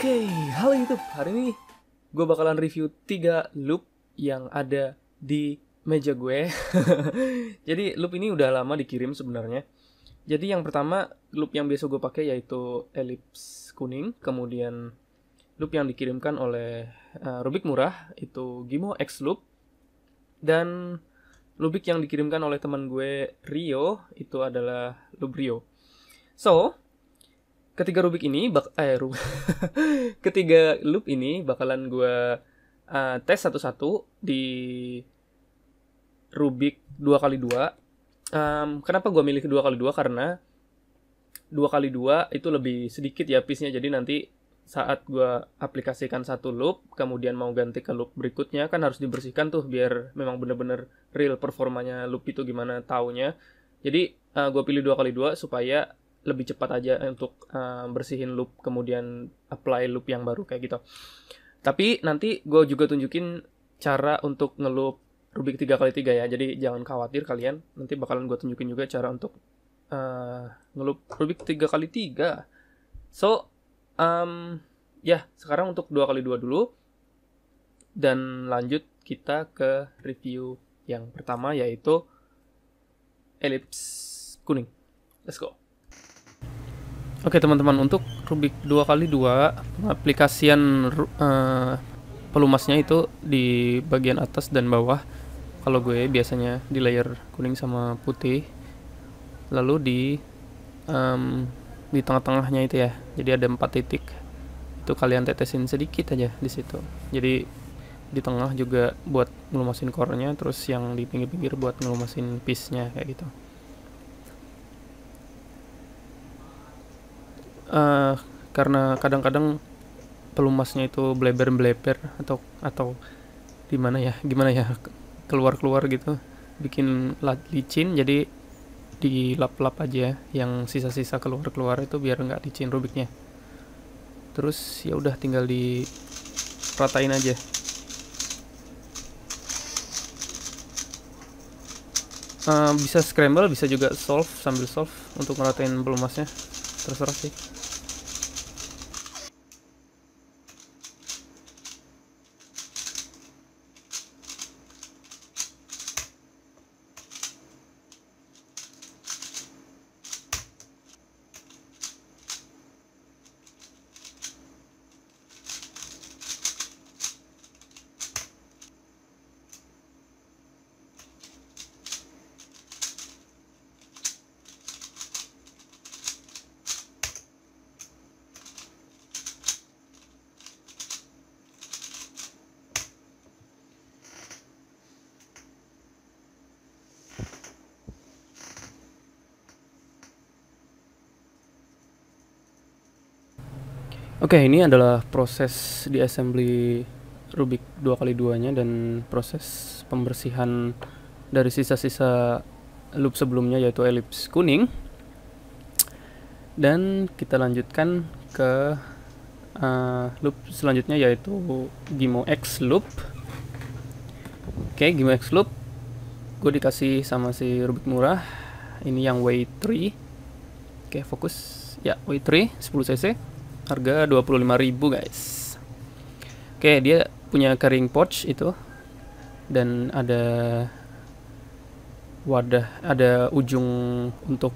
Oke, okay, halo YouTube. Hari ini gue bakalan review 3 loop yang ada di meja gue. Jadi loop ini udah lama dikirim sebenarnya. Jadi yang pertama loop yang biasa gue pakai yaitu ellipse kuning, kemudian loop yang dikirimkan oleh uh, Rubik murah itu Gimo X loop dan loop yang dikirimkan oleh teman gue Rio itu adalah loop Rio. So, ketiga Rubik ini bak eh Rub ketiga loop ini bakalan gue uh, tes satu-satu di Rubik dua kali dua um, Kenapa gue milih 2 kali dua Karena dua kali dua itu lebih sedikit ya piece-nya. Jadi nanti saat gue aplikasikan satu loop, kemudian mau ganti ke loop berikutnya, kan harus dibersihkan tuh biar memang bener-bener real performanya loop itu gimana taunya. Jadi uh, eh, gue pilih dua kali dua supaya lebih cepat aja eh, untuk uh, bersihin loop kemudian apply loop yang baru kayak gitu. Tapi nanti gue juga tunjukin cara untuk ngelup Rubik tiga kali tiga ya. Jadi jangan khawatir kalian, nanti bakalan gue tunjukin juga cara untuk uh, ngeloop Rubik tiga kali tiga. So um, ya, yeah, sekarang untuk dua kali dua dulu dan lanjut kita ke review yang pertama yaitu elips kuning. Let's go. Oke teman-teman untuk Rubik dua kali dua aplikasian uh, pelumasnya itu di bagian atas dan bawah. Kalau gue biasanya di layer kuning sama putih. Lalu di um, di tengah-tengahnya itu ya. Jadi ada empat titik. Itu kalian tetesin sedikit aja di situ. Jadi di tengah juga buat ngelumasin core-nya terus yang di pinggir-pinggir buat ngelumasin piece-nya kayak gitu. uh, karena kadang-kadang pelumasnya itu bleber-bleber atau atau gimana ya gimana ya keluar-keluar gitu bikin licin jadi dilap-lap aja yang sisa-sisa keluar-keluar itu biar nggak licin rubiknya terus ya udah tinggal di ratain aja uh, bisa scramble bisa juga solve sambil solve untuk ngeratain pelumasnya terserah sih Oke, okay, ini adalah proses di assembly Rubik 2x2-nya dan proses pembersihan dari sisa-sisa loop sebelumnya yaitu elips kuning. Dan kita lanjutkan ke uh, loop selanjutnya yaitu Gimo X loop. Oke, okay, Gimo X loop gue dikasih sama si Rubik murah. Ini yang W3. Oke, okay, fokus. Ya, W3 10 cc harga 25.000 guys oke dia punya carrying pouch itu dan ada wadah ada ujung untuk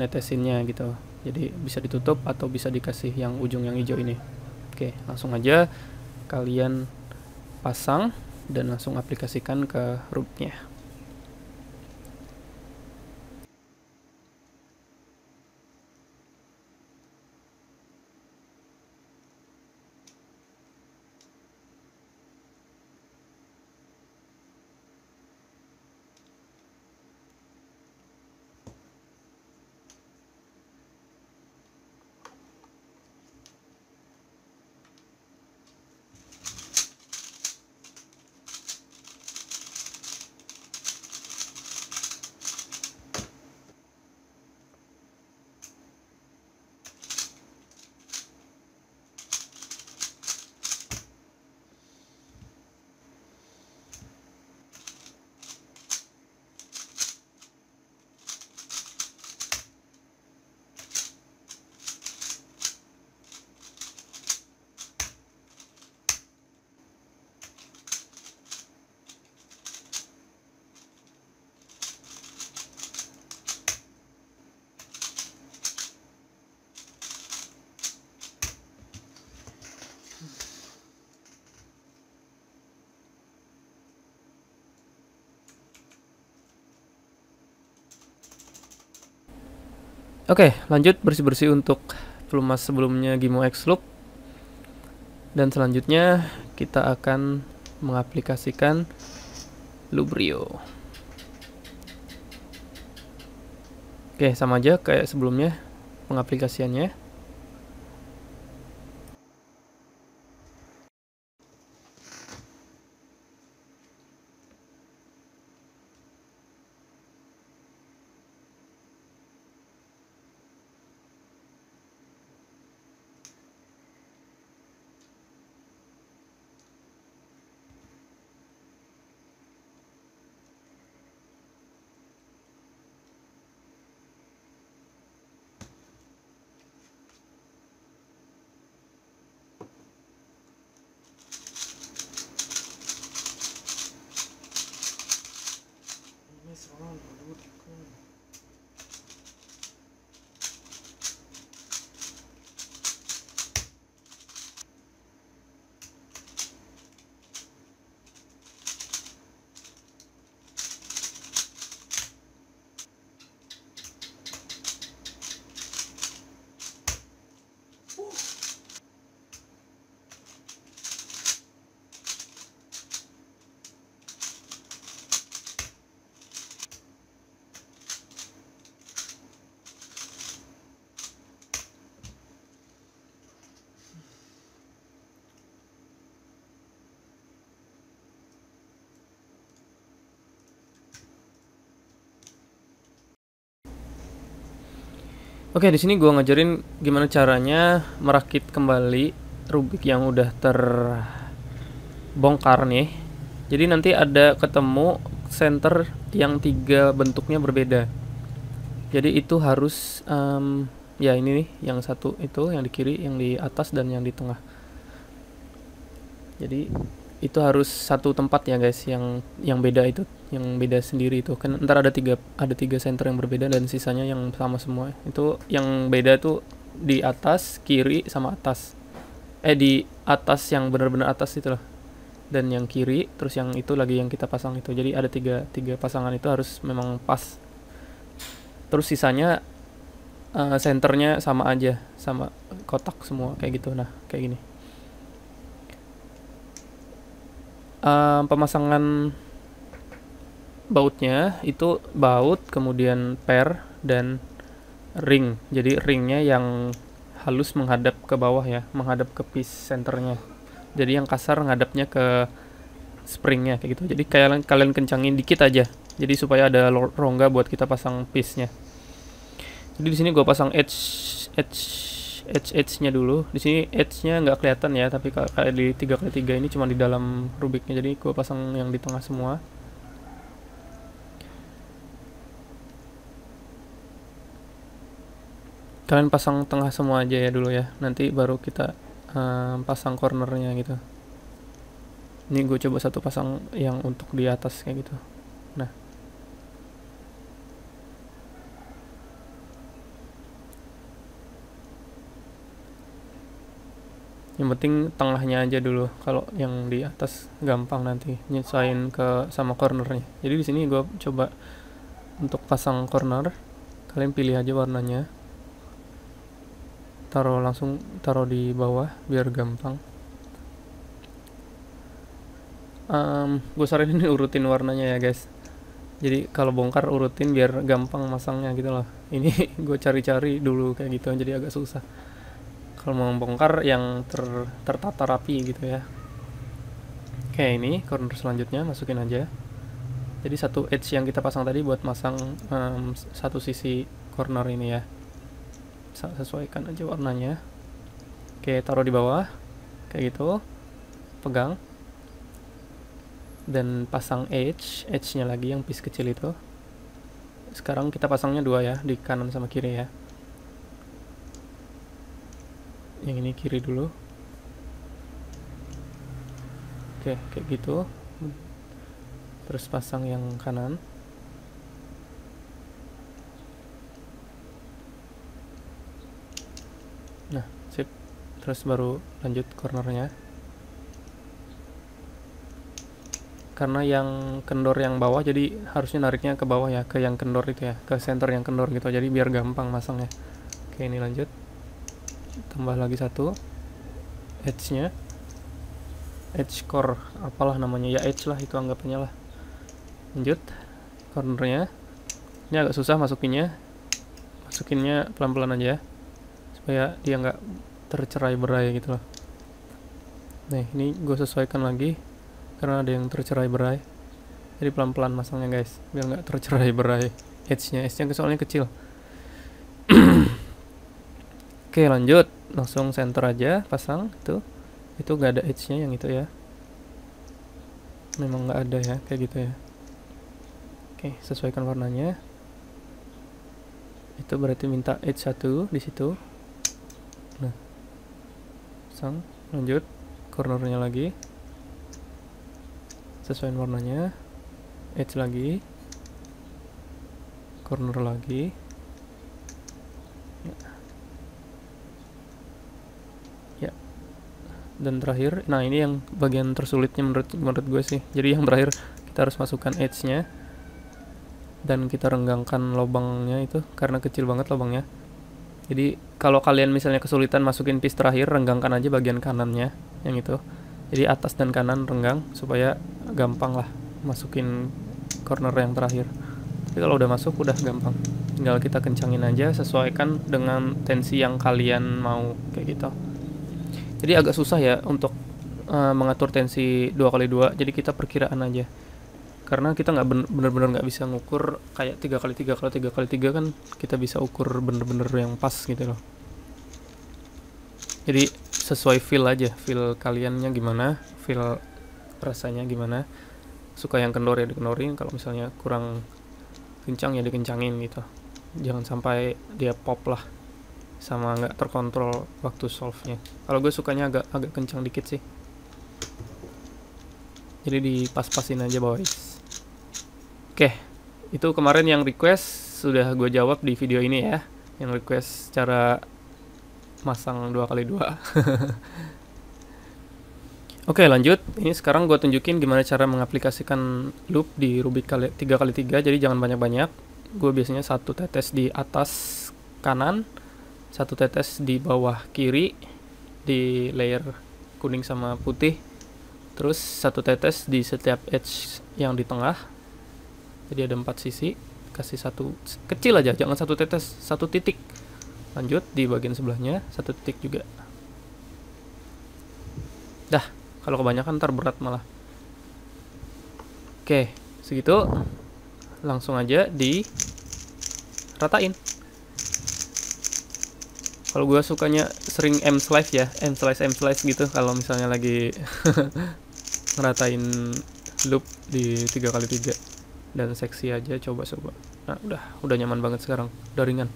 netesinnya gitu jadi bisa ditutup atau bisa dikasih yang ujung yang hijau ini oke langsung aja kalian pasang dan langsung aplikasikan ke rootnya Oke, okay, lanjut bersih-bersih untuk pelumas sebelumnya Gimo X Loop. Dan selanjutnya kita akan mengaplikasikan Lubrio. Oke, okay, sama aja kayak sebelumnya pengaplikasiannya. Oke, di sini gue ngajarin gimana caranya merakit kembali Rubik yang udah terbongkar nih. Jadi nanti ada ketemu center yang tiga bentuknya berbeda. Jadi itu harus um, ya ini nih, yang satu itu yang di kiri, yang di atas dan yang di tengah. Jadi itu harus satu tempat ya guys yang yang beda itu yang beda sendiri itu kan ntar ada tiga ada tiga center yang berbeda dan sisanya yang sama semua itu yang beda tuh di atas kiri sama atas eh di atas yang benar-benar atas itu loh dan yang kiri terus yang itu lagi yang kita pasang itu jadi ada tiga tiga pasangan itu harus memang pas terus sisanya uh, sama aja sama kotak semua kayak gitu nah kayak gini uh, pemasangan bautnya itu baut kemudian per dan ring jadi ringnya yang halus menghadap ke bawah ya menghadap ke piece centernya jadi yang kasar menghadapnya ke springnya kayak gitu jadi kalian kalian kencangin dikit aja jadi supaya ada rongga buat kita pasang piece nya jadi di sini gue pasang edge edge edge edge nya dulu di sini edge nya nggak kelihatan ya tapi kayak di tiga kali tiga ini cuma di dalam rubiknya jadi gue pasang yang di tengah semua kalian pasang tengah semua aja ya dulu ya nanti baru kita um, pasang cornernya gitu ini gue coba satu pasang yang untuk di atas kayak gitu nah yang penting tengahnya aja dulu kalau yang di atas gampang nanti nyesain ke sama cornernya jadi di sini gue coba untuk pasang corner kalian pilih aja warnanya taruh langsung taruh di bawah biar gampang um, gue saranin urutin warnanya ya guys jadi kalau bongkar urutin biar gampang masangnya gitu loh ini gue cari-cari dulu kayak gitu jadi agak susah kalau mau bongkar yang ter, tertata rapi gitu ya oke ini corner selanjutnya masukin aja jadi satu edge yang kita pasang tadi buat masang um, satu sisi corner ini ya sesuaikan aja warnanya oke taruh di bawah kayak gitu pegang dan pasang edge edge nya lagi yang piece kecil itu sekarang kita pasangnya dua ya di kanan sama kiri ya yang ini kiri dulu oke kayak gitu terus pasang yang kanan terus baru lanjut cornernya karena yang kendor yang bawah jadi harusnya nariknya ke bawah ya ke yang kendor itu ya ke center yang kendor gitu jadi biar gampang masangnya oke ini lanjut tambah lagi satu edge nya edge core apalah namanya ya edge lah itu anggapnya lah lanjut cornernya ini agak susah masukinnya masukinnya pelan-pelan aja ya, supaya dia nggak tercerai berai gitu loh nih ini gue sesuaikan lagi karena ada yang tercerai berai jadi pelan pelan masangnya guys biar nggak tercerai berai edge nya edge nya soalnya kecil oke lanjut langsung center aja pasang itu itu nggak ada edge nya yang itu ya memang nggak ada ya kayak gitu ya oke sesuaikan warnanya itu berarti minta edge 1 di situ pasang lanjut cornernya lagi sesuai warnanya edge lagi corner lagi ya. ya dan terakhir nah ini yang bagian tersulitnya menurut menurut gue sih jadi yang terakhir kita harus masukkan edge nya dan kita renggangkan lubangnya itu karena kecil banget lubangnya jadi kalau kalian misalnya kesulitan masukin piece terakhir, renggangkan aja bagian kanannya yang itu. Jadi atas dan kanan renggang supaya gampang lah masukin corner yang terakhir. Tapi kalau udah masuk udah gampang. Tinggal kita kencangin aja sesuaikan dengan tensi yang kalian mau kayak gitu. Jadi agak susah ya untuk uh, mengatur tensi 2 kali 2 Jadi kita perkiraan aja karena kita nggak bener-bener nggak bisa ngukur kayak tiga kali tiga kalau tiga kali tiga kan kita bisa ukur bener-bener yang pas gitu loh jadi sesuai feel aja feel kaliannya gimana feel rasanya gimana suka yang kendor ya dikendorin kalau misalnya kurang kencang ya dikencangin gitu jangan sampai dia pop lah sama nggak terkontrol waktu solve nya kalau gue sukanya agak agak kencang dikit sih jadi dipas-pasin aja boys Oke, itu kemarin yang request sudah gue jawab di video ini ya. Yang request cara masang 2 kali 2 Oke lanjut, ini sekarang gue tunjukin gimana cara mengaplikasikan loop di Rubik 3 kali 3 jadi jangan banyak-banyak. Gue biasanya satu tetes di atas kanan, satu tetes di bawah kiri, di layer kuning sama putih, terus satu tetes di setiap edge yang di tengah, jadi ada empat sisi kasih satu kecil aja jangan satu tetes satu titik lanjut di bagian sebelahnya satu titik juga dah kalau kebanyakan ntar berat malah oke segitu langsung aja di ratain kalau gue sukanya sering M slice ya, M slice M slice gitu kalau misalnya lagi ngeratain loop di tiga kali tiga dan seksi aja coba-coba nah udah udah nyaman banget sekarang udah ringan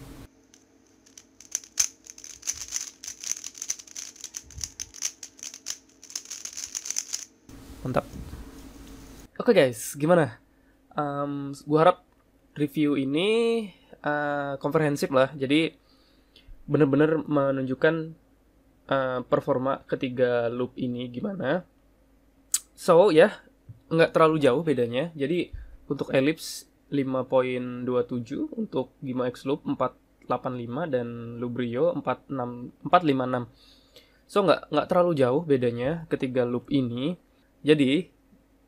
mantap oke okay guys gimana um, gue harap review ini uh, lah jadi bener-bener menunjukkan uh, performa ketiga loop ini gimana so ya yeah, nggak terlalu jauh bedanya jadi untuk Ellipse 5.27, untuk Gima X Loop 485 dan Lubrio 46 456. So nggak nggak terlalu jauh bedanya ketiga loop ini. Jadi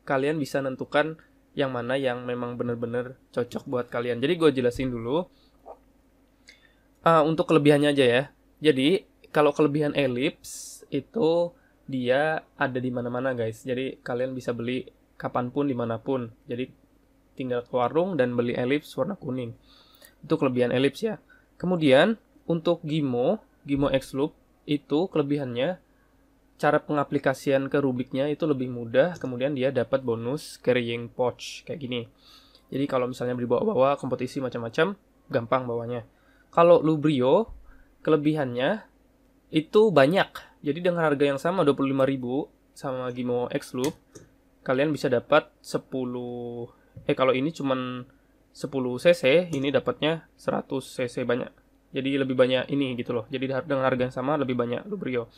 kalian bisa nentukan yang mana yang memang benar-benar cocok buat kalian. Jadi gue jelasin dulu. Uh, untuk kelebihannya aja ya. Jadi kalau kelebihan Ellipse itu dia ada di mana-mana guys. Jadi kalian bisa beli kapanpun dimanapun. Jadi tinggal ke warung dan beli elips warna kuning. Itu kelebihan elips ya. Kemudian untuk Gimo, Gimo X Loop itu kelebihannya cara pengaplikasian ke Rubiknya itu lebih mudah, kemudian dia dapat bonus carrying pouch kayak gini. Jadi kalau misalnya beli bawa-bawa kompetisi macam-macam, gampang bawanya. Kalau Lubrio, kelebihannya itu banyak. Jadi dengan harga yang sama 25.000 sama Gimo X Loop, kalian bisa dapat 10 eh kalau ini cuma 10 cc ini dapatnya 100 cc banyak jadi lebih banyak ini gitu loh jadi dengan harga yang sama lebih banyak lubrio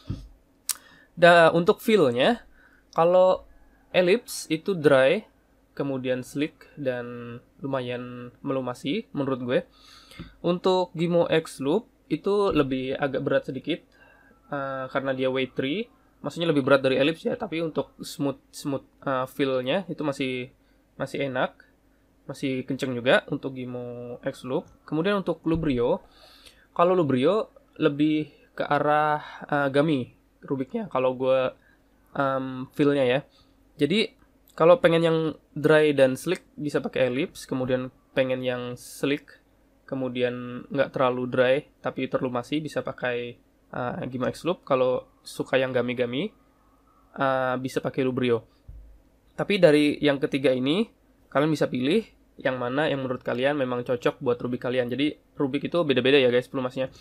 dan untuk feelnya kalau ellipse itu dry kemudian slick dan lumayan melumasi menurut gue untuk Gimo X Loop itu lebih agak berat sedikit uh, karena dia weight 3 maksudnya lebih berat dari ellipse ya tapi untuk smooth smooth uh, eh, feel itu masih masih enak, masih kenceng juga untuk Gimo X Loop. Kemudian untuk Lubrio, kalau Lubrio lebih ke arah uh, eh, gami Rubiknya kalau gue um, feelnya ya. Jadi kalau pengen yang dry dan slick bisa pakai ellipse, kemudian pengen yang slick kemudian nggak terlalu dry tapi terlalu masih bisa pakai uh, Gimo X Loop. Kalau suka yang gami-gami uh, eh, bisa pakai Lubrio tapi dari yang ketiga ini, kalian bisa pilih yang mana yang menurut kalian memang cocok buat Rubik kalian. Jadi Rubik itu beda-beda ya guys pelumasnya.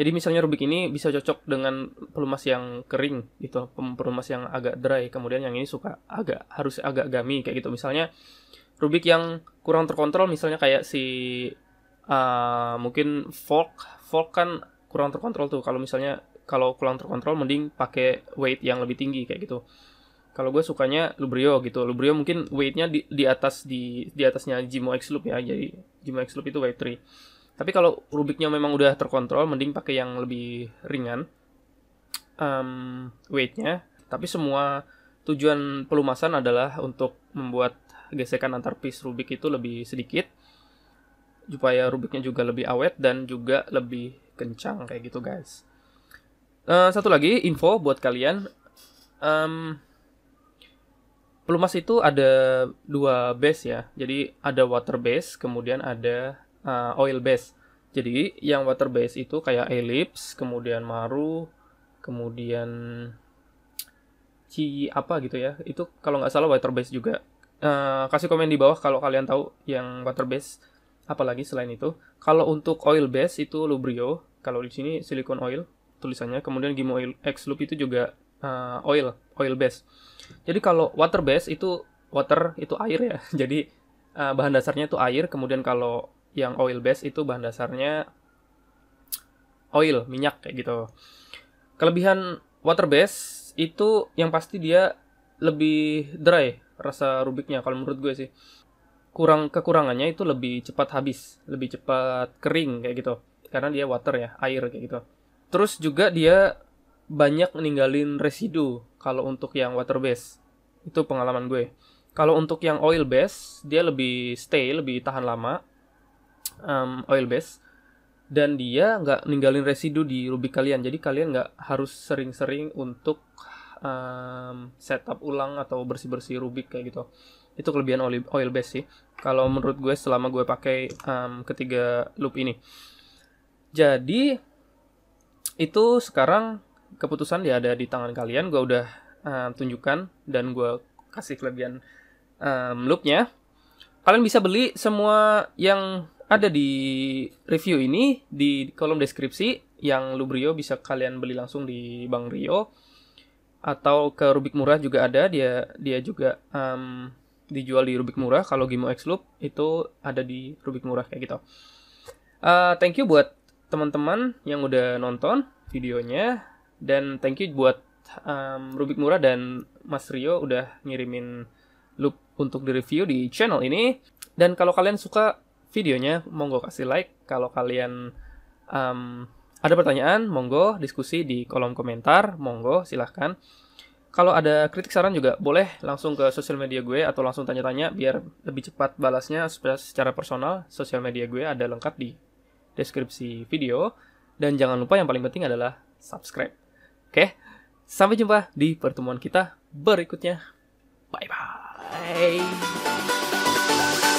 Jadi misalnya Rubik ini bisa cocok dengan pelumas yang kering gitu, pelumas yang agak dry. Kemudian yang ini suka agak harus agak gummy kayak gitu. Misalnya Rubik yang kurang terkontrol misalnya kayak si uh, mungkin fork, fork kan kurang terkontrol tuh. Kalau misalnya kalau kurang terkontrol mending pakai weight yang lebih tinggi kayak gitu kalau gue sukanya Lubrio gitu. Lubrio mungkin weightnya di, di atas di di atasnya Jimo X Loop ya. Jadi Jimo X Loop itu weight 3. Tapi kalau Rubiknya memang udah terkontrol, mending pakai yang lebih ringan um, weightnya. Tapi semua tujuan pelumasan adalah untuk membuat gesekan antar piece Rubik itu lebih sedikit, supaya Rubiknya juga lebih awet dan juga lebih kencang kayak gitu guys. Uh, satu lagi info buat kalian. Um, pelumas itu ada dua base ya. Jadi ada water base, kemudian ada uh, oil base. Jadi yang water base itu kayak ellipse, kemudian maru, kemudian ci apa gitu ya. Itu kalau nggak salah water base juga. Uh, kasih komen di bawah kalau kalian tahu yang water base apalagi selain itu. Kalau untuk oil base itu lubrio, kalau di sini Silicon oil tulisannya. Kemudian Gimoil X loop itu juga uh, oil oil base. Jadi kalau water base itu water itu air ya. Jadi uh, bahan dasarnya itu air. Kemudian kalau yang oil base itu bahan dasarnya oil minyak kayak gitu. Kelebihan water base itu yang pasti dia lebih dry rasa rubiknya kalau menurut gue sih kurang kekurangannya itu lebih cepat habis, lebih cepat kering kayak gitu. Karena dia water ya, air kayak gitu. Terus juga dia banyak ninggalin residu kalau untuk yang water base. Itu pengalaman gue. Kalau untuk yang oil base, dia lebih stay, lebih tahan lama. Um, oil base dan dia nggak ninggalin residu di rubik kalian jadi kalian nggak harus sering-sering untuk um, setup ulang atau bersih-bersih rubik kayak gitu itu kelebihan oil, oil base sih kalau menurut gue selama gue pakai um, ketiga loop ini jadi itu sekarang keputusan ya ada di tangan kalian gue udah uh, tunjukkan dan gue kasih kelebihan um, loopnya. kalian bisa beli semua yang ada di review ini di kolom deskripsi yang Lubrio bisa kalian beli langsung di Bang Rio atau ke Rubik murah juga ada dia dia juga um, dijual di Rubik murah kalau Gimo X Loop itu ada di Rubik murah kayak gitu uh, thank you buat teman-teman yang udah nonton videonya dan thank you buat um, Rubik Murah dan Mas Rio udah ngirimin loop untuk di review di channel ini. Dan kalau kalian suka videonya, monggo kasih like. Kalau kalian um, ada pertanyaan, monggo diskusi di kolom komentar, monggo silahkan. Kalau ada kritik saran juga boleh langsung ke sosial media gue atau langsung tanya-tanya biar lebih cepat balasnya secara personal. Sosial media gue ada lengkap di deskripsi video. Dan jangan lupa yang paling penting adalah subscribe. Oke, sampai jumpa di pertemuan kita berikutnya. Bye bye.